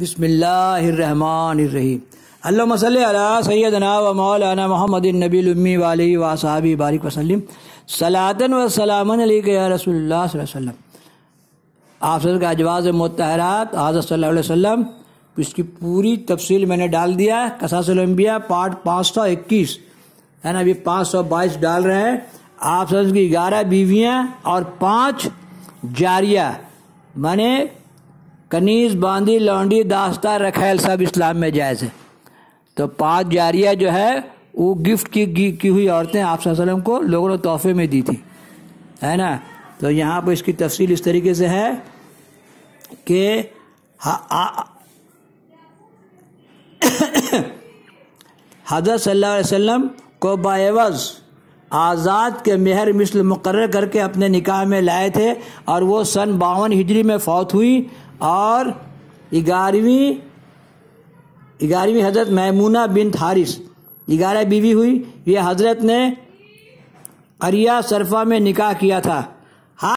बिसमीम अल्लाम सैदना व मौलाना मोहम्मद नबी उम्मी वाली वासबी बारिक वसलम सलातन व सलामन या रसोल्ला वसलम आप सर का अजवाज मतहरात हाजर सल्ला तो इसकी पूरी तफसील मैंने डाल दिया है कसासलम्बिया पार्ट पाँच सौ इक्कीस है ना अभी पाँच सौ बाईस डाल रहे हैं आप सर की ग्यारह बीवियाँ और पाँच जारिया मैंने कनीज बांदी लौंडी दास्ता रखेल सब इस्लाम में जायज़ है तो पाँच जारिया जो है वो गिफ्ट की की हुई औरतें आप को लोगों ने तोहफे में दी थी है ना तो यहाँ पर इसकी तफसील इस तरीके से है कि हजरत सल्लल्लाहु अलैहि वसल्लम को बावज़ आज़ाद के मेहर मिसल मुकर करके अपने निकाह में लाए थे और वो सन बावन हिजरी में फौत हुई और ग्यारहवीं ग्यारहवीं हजरत मैमूना बिन थारिस ग्यारह बीवी हुई ये हजरत ने अरिया सरफा में निकाह किया था